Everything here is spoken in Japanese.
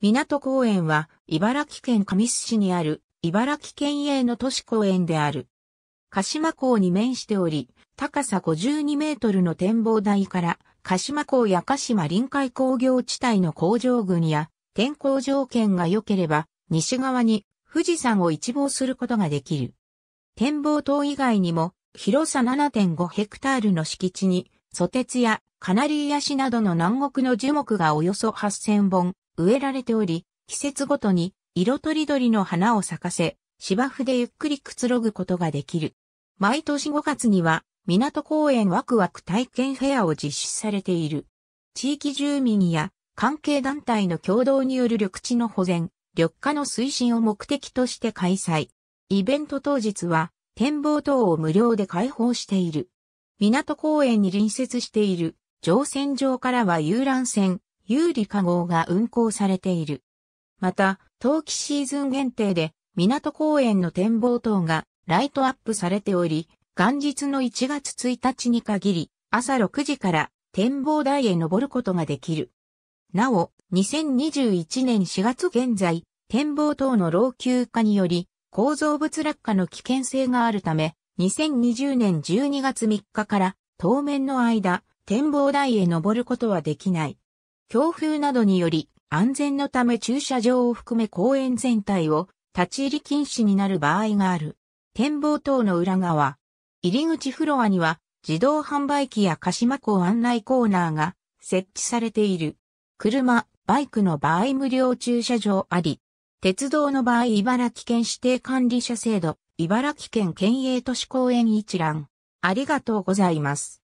港公園は、茨城県神栖市にある、茨城県営の都市公園である。鹿島港に面しており、高さ52メートルの展望台から、鹿島港や鹿島臨海工業地帯の工場群や、天候条件が良ければ、西側に富士山を一望することができる。展望塔以外にも、広さ7.5ヘクタールの敷地に、蘇鉄やカナリーヤシなどの南国の樹木がおよそ8000本、植えられており、季節ごとに色とりどりの花を咲かせ、芝生でゆっくりくつろぐことができる。毎年5月には、港公園ワクワク体験フェアを実施されている。地域住民や関係団体の共同による緑地の保全、緑化の推進を目的として開催。イベント当日は展望等を無料で開放している。港公園に隣接している乗船場からは遊覧船、有利化号が運行されている。また、冬季シーズン限定で、港公園の展望塔がライトアップされており、元日の1月1日に限り、朝6時から展望台へ登ることができる。なお、2021年4月現在、展望塔の老朽化により、構造物落下の危険性があるため、2020年12月3日から当面の間、展望台へ登ることはできない。強風などにより安全のため駐車場を含め公園全体を立ち入り禁止になる場合がある。展望塔の裏側、入り口フロアには自動販売機や鹿島港案内コーナーが設置されている。車、バイクの場合無料駐車場あり、鉄道の場合茨城県指定管理者制度、茨城県県営都市公園一覧。ありがとうございます。